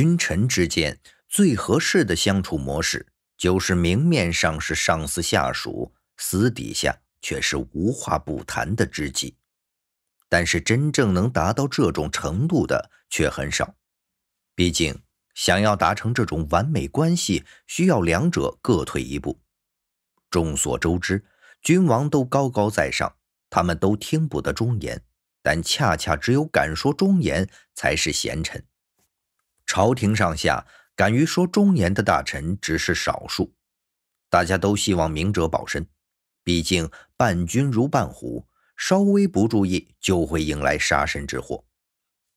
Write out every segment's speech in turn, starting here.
君臣之间最合适的相处模式，就是明面上是上司下属，私底下却是无话不谈的知己。但是真正能达到这种程度的却很少，毕竟想要达成这种完美关系，需要两者各退一步。众所周知，君王都高高在上，他们都听不得忠言，但恰恰只有敢说忠言，才是贤臣。朝廷上下敢于说忠言的大臣只是少数，大家都希望明哲保身，毕竟伴君如伴虎，稍微不注意就会迎来杀身之祸。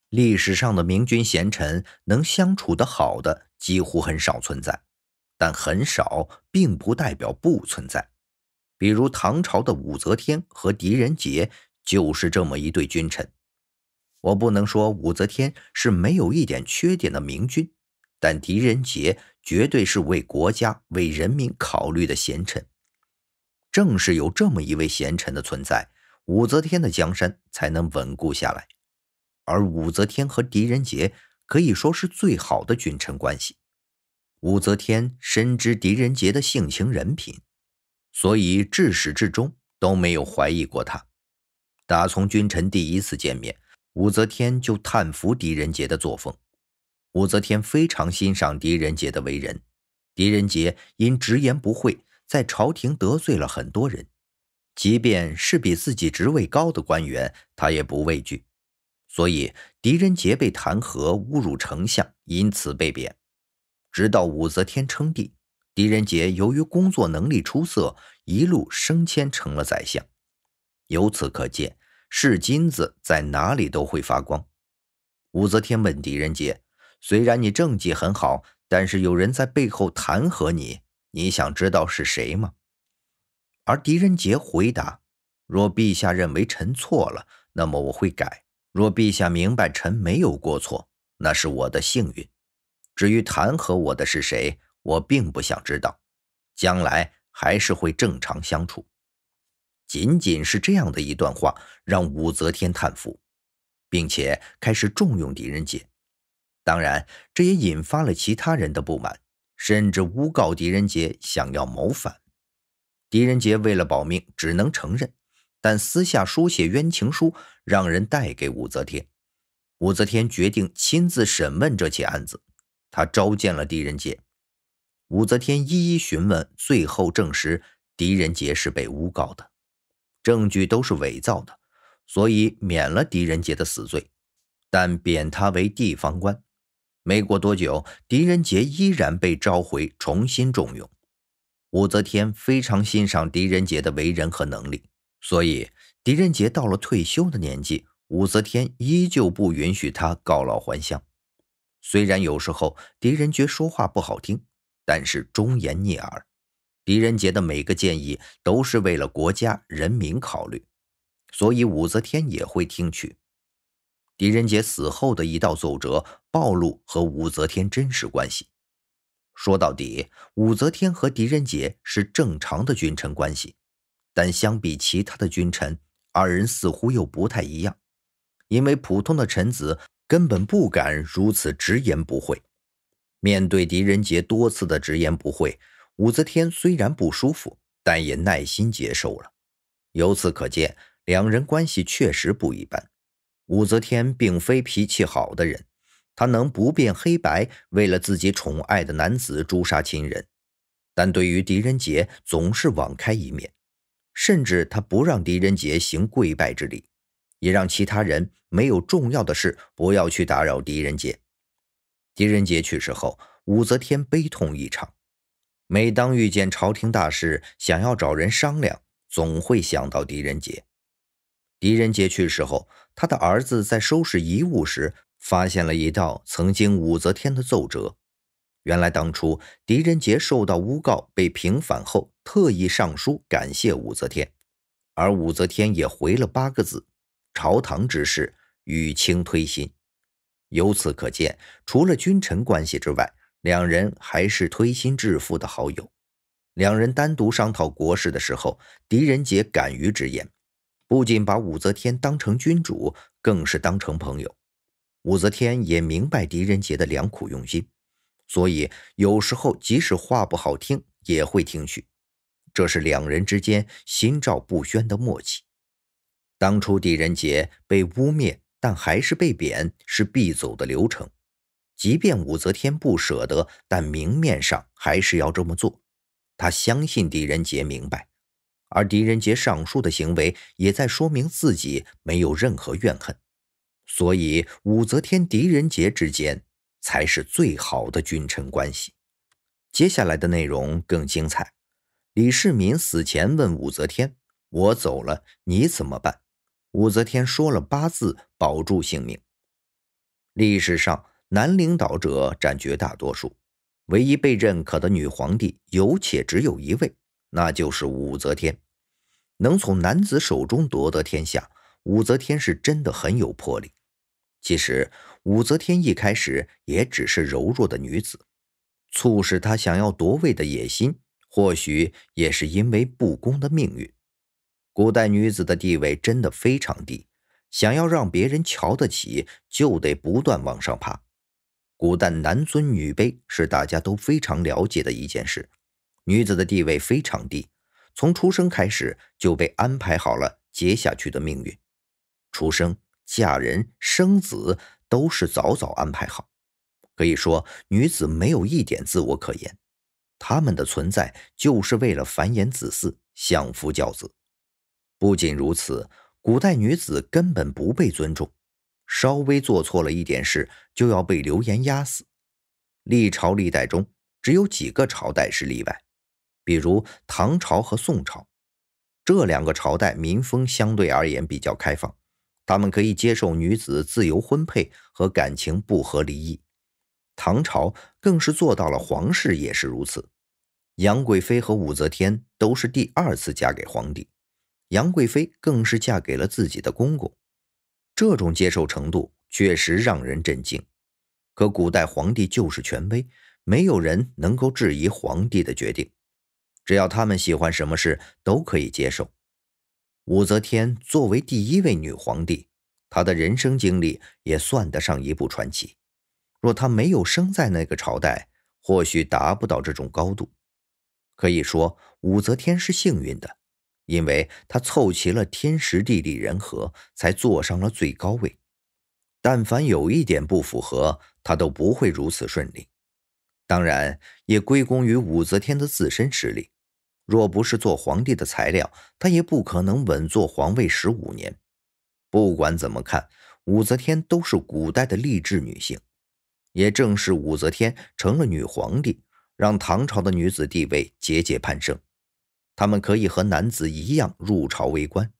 历史上的明君贤臣能相处得好的几乎很少存在，但很少并不代表不存在，比如唐朝的武则天和狄仁杰就是这么一对君臣。我不能说武则天是没有一点缺点的明君，但狄仁杰绝对是为国家、为人民考虑的贤臣。正是有这么一位贤臣的存在，武则天的江山才能稳固下来。而武则天和狄仁杰可以说是最好的君臣关系。武则天深知狄仁杰的性情人品，所以至始至终都没有怀疑过他。打从君臣第一次见面。武则天就叹服狄仁杰的作风。武则天非常欣赏狄仁杰的为人。狄仁杰因直言不讳，在朝廷得罪了很多人，即便是比自己职位高的官员，他也不畏惧。所以，狄仁杰被弹劾、侮辱丞相，因此被贬。直到武则天称帝，狄仁杰由于工作能力出色，一路升迁成了宰相。由此可见。是金子，在哪里都会发光。武则天问狄仁杰：“虽然你政绩很好，但是有人在背后弹劾你，你想知道是谁吗？”而狄仁杰回答：“若陛下认为臣错了，那么我会改；若陛下明白臣没有过错，那是我的幸运。至于弹劾我的是谁，我并不想知道。将来还是会正常相处。”仅仅是这样的一段话，让武则天叹服，并且开始重用狄仁杰。当然，这也引发了其他人的不满，甚至诬告狄仁杰想要谋反。狄仁杰为了保命，只能承认，但私下书写冤情书，让人带给武则天。武则天决定亲自审问这起案子，他召见了狄仁杰，武则天一一询问，最后证实狄仁杰是被诬告的。证据都是伪造的，所以免了狄仁杰的死罪，但贬他为地方官。没过多久，狄仁杰依然被召回，重新重用。武则天非常欣赏狄仁杰的为人和能力，所以狄仁杰到了退休的年纪，武则天依旧不允许他告老还乡。虽然有时候狄仁杰说话不好听，但是忠言逆耳。狄仁杰的每个建议都是为了国家人民考虑，所以武则天也会听取。狄仁杰死后的一道奏折暴露和武则天真实关系。说到底，武则天和狄仁杰是正常的君臣关系，但相比其他的君臣，二人似乎又不太一样。因为普通的臣子根本不敢如此直言不讳。面对狄仁杰多次的直言不讳。武则天虽然不舒服，但也耐心接受了。由此可见，两人关系确实不一般。武则天并非脾气好的人，她能不辨黑白，为了自己宠爱的男子诛杀亲人，但对于狄仁杰总是网开一面，甚至他不让狄仁杰行跪拜之礼，也让其他人没有重要的事不要去打扰狄仁杰。狄仁杰去世后，武则天悲痛异常。每当遇见朝廷大事，想要找人商量，总会想到狄仁杰。狄仁杰去世后，他的儿子在收拾遗物时，发现了一道曾经武则天的奏折。原来，当初狄仁杰受到诬告被平反后，特意上书感谢武则天，而武则天也回了八个字：“朝堂之事，与卿推心。”由此可见，除了君臣关系之外，两人还是推心置腹的好友。两人单独商讨国事的时候，狄仁杰敢于直言，不仅把武则天当成君主，更是当成朋友。武则天也明白狄仁杰的良苦用心，所以有时候即使话不好听，也会听取。这是两人之间心照不宣的默契。当初狄仁杰被污蔑，但还是被贬，是必走的流程。即便武则天不舍得，但明面上还是要这么做。他相信狄仁杰明白，而狄仁杰上书的行为也在说明自己没有任何怨恨。所以，武则天、狄仁杰之间才是最好的君臣关系。接下来的内容更精彩。李世民死前问武则天：“我走了，你怎么办？”武则天说了八字保住性命。历史上。男领导者占绝大多数，唯一被认可的女皇帝有且只有一位，那就是武则天。能从男子手中夺得天下，武则天是真的很有魄力。其实，武则天一开始也只是柔弱的女子。促使她想要夺位的野心，或许也是因为不公的命运。古代女子的地位真的非常低，想要让别人瞧得起，就得不断往上爬。古代男尊女卑是大家都非常了解的一件事，女子的地位非常低，从出生开始就被安排好了接下去的命运，出生、嫁人生子都是早早安排好，可以说女子没有一点自我可言，她们的存在就是为了繁衍子嗣、相夫教子。不仅如此，古代女子根本不被尊重。稍微做错了一点事，就要被流言压死。历朝历代中，只有几个朝代是例外，比如唐朝和宋朝，这两个朝代民风相对而言比较开放，他们可以接受女子自由婚配和感情不合离异。唐朝更是做到了，皇室也是如此。杨贵妃和武则天都是第二次嫁给皇帝，杨贵妃更是嫁给了自己的公公。这种接受程度确实让人震惊，可古代皇帝就是权威，没有人能够质疑皇帝的决定。只要他们喜欢什么事，都可以接受。武则天作为第一位女皇帝，她的人生经历也算得上一部传奇。若她没有生在那个朝代，或许达不到这种高度。可以说，武则天是幸运的。因为她凑齐了天时地利人和，才坐上了最高位。但凡有一点不符合，她都不会如此顺利。当然，也归功于武则天的自身实力。若不是做皇帝的材料，她也不可能稳坐皇位十五年。不管怎么看，武则天都是古代的励志女性。也正是武则天成了女皇帝，让唐朝的女子地位节节攀升。他们可以和男子一样入朝为官，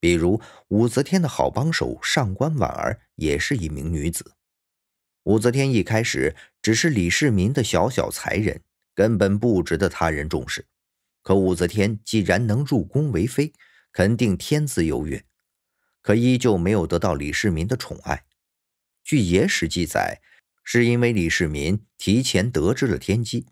比如武则天的好帮手上官婉儿也是一名女子。武则天一开始只是李世民的小小才人，根本不值得他人重视。可武则天既然能入宫为妃，肯定天资优越，可依旧没有得到李世民的宠爱。据野史记载，是因为李世民提前得知了天机，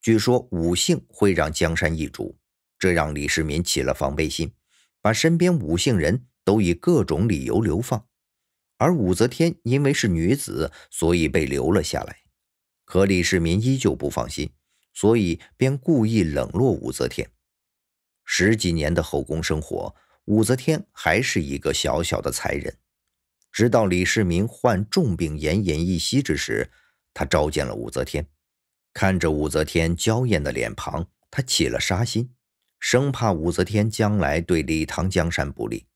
据说武姓会让江山易主。这让李世民起了防备心，把身边武姓人都以各种理由流放，而武则天因为是女子，所以被留了下来。可李世民依旧不放心，所以便故意冷落武则天。十几年的后宫生活，武则天还是一个小小的才人。直到李世民患重病、奄奄一息之时，他召见了武则天，看着武则天娇艳的脸庞，他起了杀心。生怕武则天将来对李唐江山不利，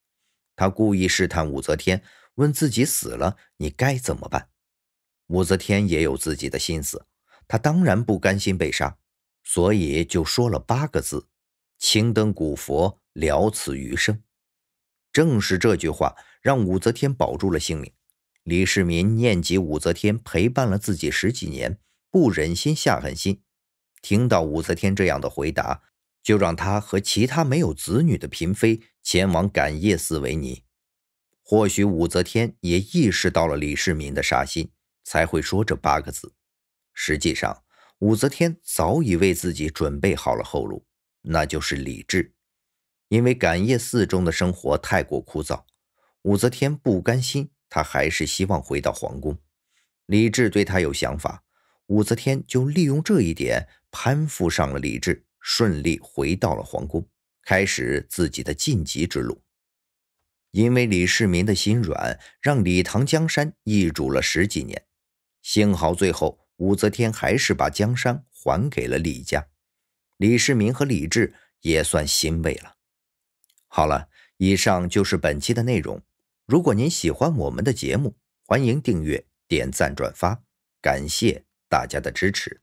他故意试探武则天，问自己死了你该怎么办？武则天也有自己的心思，她当然不甘心被杀，所以就说了八个字：“青灯古佛了此余生。”正是这句话让武则天保住了性命。李世民念及武则天陪伴了自己十几年，不忍心下狠心，听到武则天这样的回答。就让他和其他没有子女的嫔妃前往感业寺为尼。或许武则天也意识到了李世民的杀心，才会说这八个字。实际上，武则天早已为自己准备好了后路，那就是李治。因为感业寺中的生活太过枯燥，武则天不甘心，她还是希望回到皇宫。李治对她有想法，武则天就利用这一点攀附上了李治。顺利回到了皇宫，开始自己的晋级之路。因为李世民的心软，让李唐江山易主了十几年。幸好最后武则天还是把江山还给了李家，李世民和李治也算欣慰了。好了，以上就是本期的内容。如果您喜欢我们的节目，欢迎订阅、点赞、转发，感谢大家的支持。